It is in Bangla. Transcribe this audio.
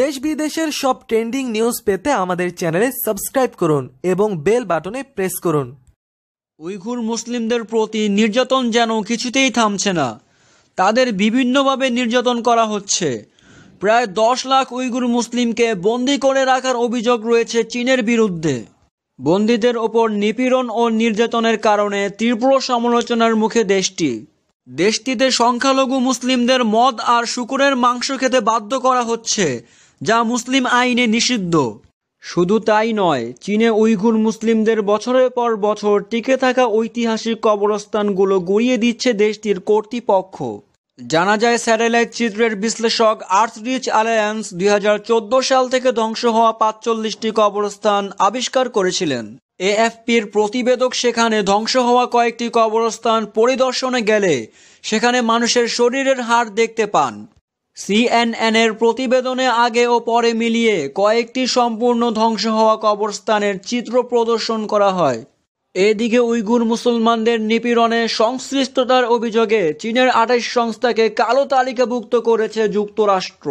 দেশ বিদেশের সব ট্রেন্ডিং নিউজ পেতে আমাদের চ্যানেলে সাবস্ক্রাইব করুন এবং বেল বাটনে প্রেস করুন উইঘুর মুসলিমদের প্রতি নির্যাতন যেন কিছুতেই থামছে না তাদের বিভিন্নভাবে নির্যাতন করা হচ্ছে প্রায় দশ লাখ উইঘুর মুসলিমকে বন্দি করে রাখার অভিযোগ রয়েছে চীনের বিরুদ্ধে বন্দীদের ওপর নিপীড়ন ও নির্যাতনের কারণে তীব্র সমালোচনার মুখে দেশটি দেশটিতে সংখ্যালঘু মুসলিমদের মদ আর শুকুরের মাংস খেতে বাধ্য করা হচ্ছে যা মুসলিম আইনে নিষিদ্ধ শুধু তাই নয় চীনে উইঘুর মুসলিমদের বছরের পর বছর টিকে থাকা ঐতিহাসিক কবরস্থানগুলো গড়িয়ে দিচ্ছে দেশটির কর্তৃপক্ষ জানা যায় স্যাটেলাইট চিত্রের বিশ্লেষক আর্থ রিচ অ্যালায়েন্স দুই সাল থেকে ধ্বংস হওয়া পাঁচচল্লিশটি কবরস্থান আবিষ্কার করেছিলেন এএফপির প্রতিবেদক সেখানে ধ্বংস হওয়া কয়েকটি কবরস্থান পরিদর্শনে গেলে সেখানে মানুষের শরীরের হার দেখতে পান সিএনএন এর প্রতিবেদনে আগে ও পরে মিলিয়ে কয়েকটি সম্পূর্ণ ধ্বংস হওয়া কবরস্থানের চিত্র প্রদর্শন করা হয় এদিকে উইগুর মুসলমানদের নিপীড়নে সংশ্লিষ্টতার অভিযোগে চীনের আঠাশ সংস্থাকে কালো তালিকাভুক্ত করেছে যুক্তরাষ্ট্র